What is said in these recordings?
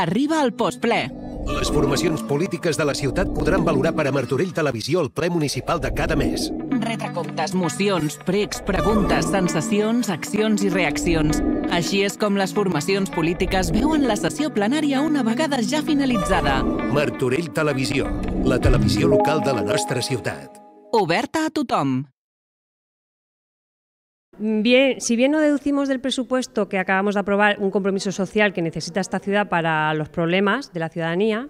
arriba al postple. Les formacions polítiques de la ciutat podran valorar per a Martorell Televisió el ple municipal de cada mes. Retracomptes, mocions, precs, preguntes, sensacions, accions i reaccions. Així és com les formacions polítiques veuen la sessió plenària una vegada ja finalitzada. Martorell Televisió, la televisió local de la nostra ciutat. Oberta a tothom. Bien, si bien no deducimos del presupuesto que acabamos de aprobar un compromiso social que necesita esta ciudad para los problemas de la ciudadanía,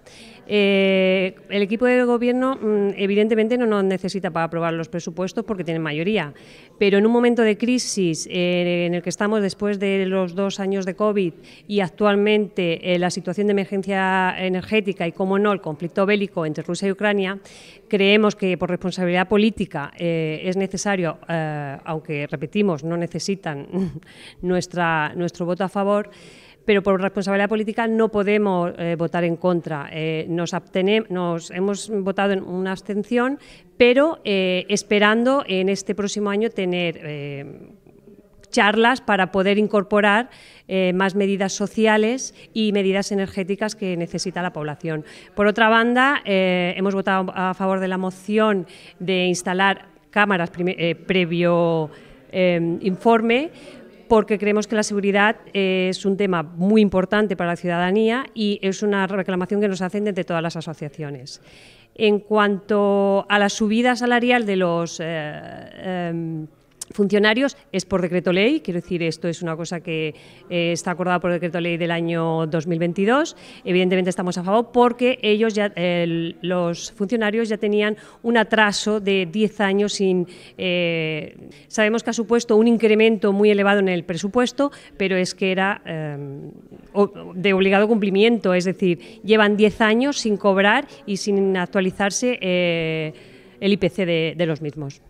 eh, el equipo del gobierno mm, evidentemente no nos necesita para aprobar los presupuestos porque tienen mayoría, pero en un momento de crisis eh, en el que estamos después de los dos años de COVID y actualmente eh, la situación de emergencia energética y, como no, el conflicto bélico entre Rusia y Ucrania, creemos que por responsabilidad política es necesario, aunque repetimos, no necesitan nuestra, nuestro voto a favor, pero por responsabilidad política no podemos eh, votar en contra. Eh, nos, hemos votado en una abstención, pero eh, esperando en este próximo año tener charlas para poder incorporar más medidas sociales y medidas energéticas que necesita la población. Por otra banda, hemos votado a favor de la moción de instalar cámaras previo informe porque creemos que la seguridad eh, es un tema muy importante para la ciudadanía y es una reclamación que nos hacen desde todas las asociaciones. En cuanto a la subida salarial de los eh, em, funcionarios es por decreto ley, quiero decir, esto es una cosa que eh, está acordada por decreto ley del año 2022. Evidentemente estamos a favor porque ellos ya, los funcionarios ya tenían un atraso de 10 años sin... Eh, sabemos que ha supuesto un incremento muy elevado en el presupuesto, pero es que era eh, de obligado cumplimiento, es decir, llevan 10 años sin cobrar y sin actualizarse el IPC de los mismos.